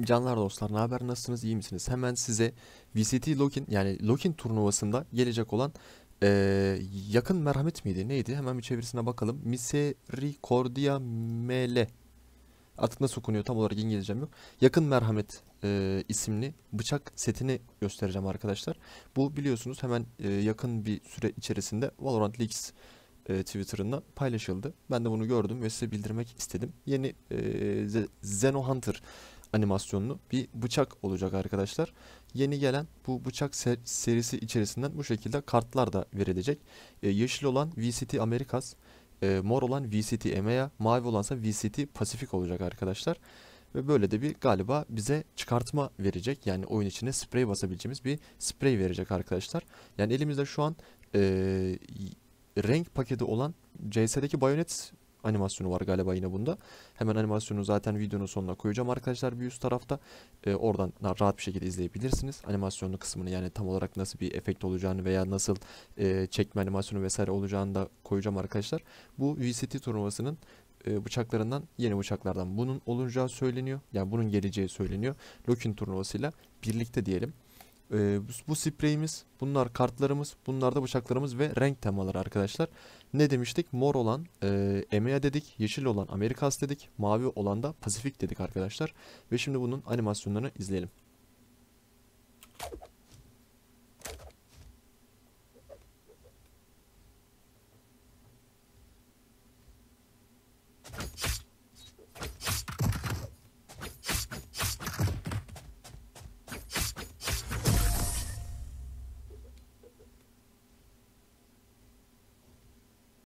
Canlar dostlar ne haber nasılsınız iyi misiniz? Hemen size VCT Login yani Login turnuvasında gelecek olan e, yakın merhamet miydi neydi? Hemen bir çevirisine bakalım. Misericordia Mele artık nasıl okunuyor tam olarak İngilizcem yok. Yakın Merhamet e, isimli bıçak setini göstereceğim arkadaşlar. Bu biliyorsunuz hemen e, yakın bir süre içerisinde Valorant Leaks e, Twitter'ında paylaşıldı. Ben de bunu gördüm ve size bildirmek istedim. Yeni e, Zeno Hunter animasyonlu bir bıçak olacak arkadaşlar. Yeni gelen bu bıçak ser serisi içerisinden bu şekilde kartlar da verilecek. E, yeşil olan VCT Americas, e, mor olan VCT EMEA, mavi olansa VCT Pasifik olacak arkadaşlar. Ve böyle de bir galiba bize çıkartma verecek. Yani oyun içine sprey basabileceğimiz bir sprey verecek arkadaşlar. Yani elimizde şu an e, renk paketi olan CS'deki bayonet animasyonu var galiba yine bunda. Hemen animasyonu zaten videonun sonuna koyacağım arkadaşlar bir üst tarafta. E, oradan rahat bir şekilde izleyebilirsiniz. Animasyonlu kısmını yani tam olarak nasıl bir efekt olacağını veya nasıl e, çekme animasyonu vesaire olacağını da koyacağım arkadaşlar. Bu VCT turnuvasının e, bıçaklarından yeni bıçaklardan bunun olacağı söyleniyor. Yani bunun geleceği söyleniyor. Lokin turnuvasıyla birlikte diyelim. Ee, bu spreyimiz, bunlar kartlarımız, bunlar da bıçaklarımız ve renk temaları arkadaşlar. Ne demiştik? Mor olan e, EMEA dedik, yeşil olan Amerikas dedik, mavi olan da Pasifik dedik arkadaşlar. Ve şimdi bunun animasyonlarını izleyelim.